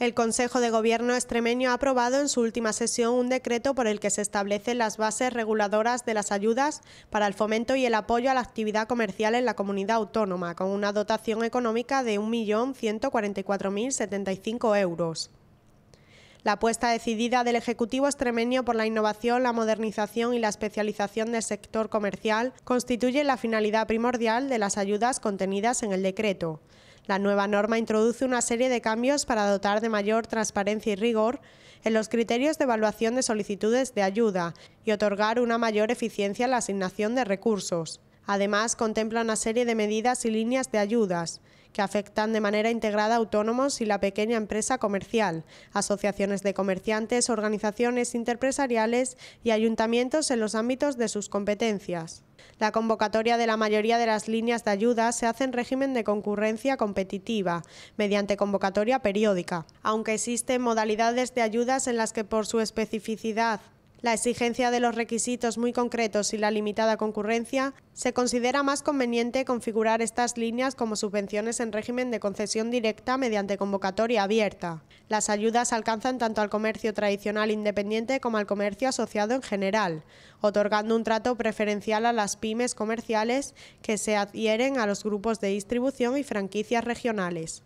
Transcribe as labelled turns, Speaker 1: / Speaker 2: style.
Speaker 1: El Consejo de Gobierno extremeño ha aprobado en su última sesión un decreto por el que se establecen las bases reguladoras de las ayudas para el fomento y el apoyo a la actividad comercial en la comunidad autónoma, con una dotación económica de 1.144.075 euros. La apuesta decidida del Ejecutivo extremeño por la innovación, la modernización y la especialización del sector comercial constituye la finalidad primordial de las ayudas contenidas en el decreto. La nueva norma introduce una serie de cambios para dotar de mayor transparencia y rigor en los criterios de evaluación de solicitudes de ayuda y otorgar una mayor eficiencia a la asignación de recursos. Además, contempla una serie de medidas y líneas de ayudas que afectan de manera integrada a autónomos y la pequeña empresa comercial, asociaciones de comerciantes, organizaciones interpresariales y ayuntamientos en los ámbitos de sus competencias. La convocatoria de la mayoría de las líneas de ayuda se hace en régimen de concurrencia competitiva, mediante convocatoria periódica, aunque existen modalidades de ayudas en las que por su especificidad la exigencia de los requisitos muy concretos y la limitada concurrencia se considera más conveniente configurar estas líneas como subvenciones en régimen de concesión directa mediante convocatoria abierta. Las ayudas alcanzan tanto al comercio tradicional independiente como al comercio asociado en general, otorgando un trato preferencial a las pymes comerciales que se adhieren a los grupos de distribución y franquicias regionales.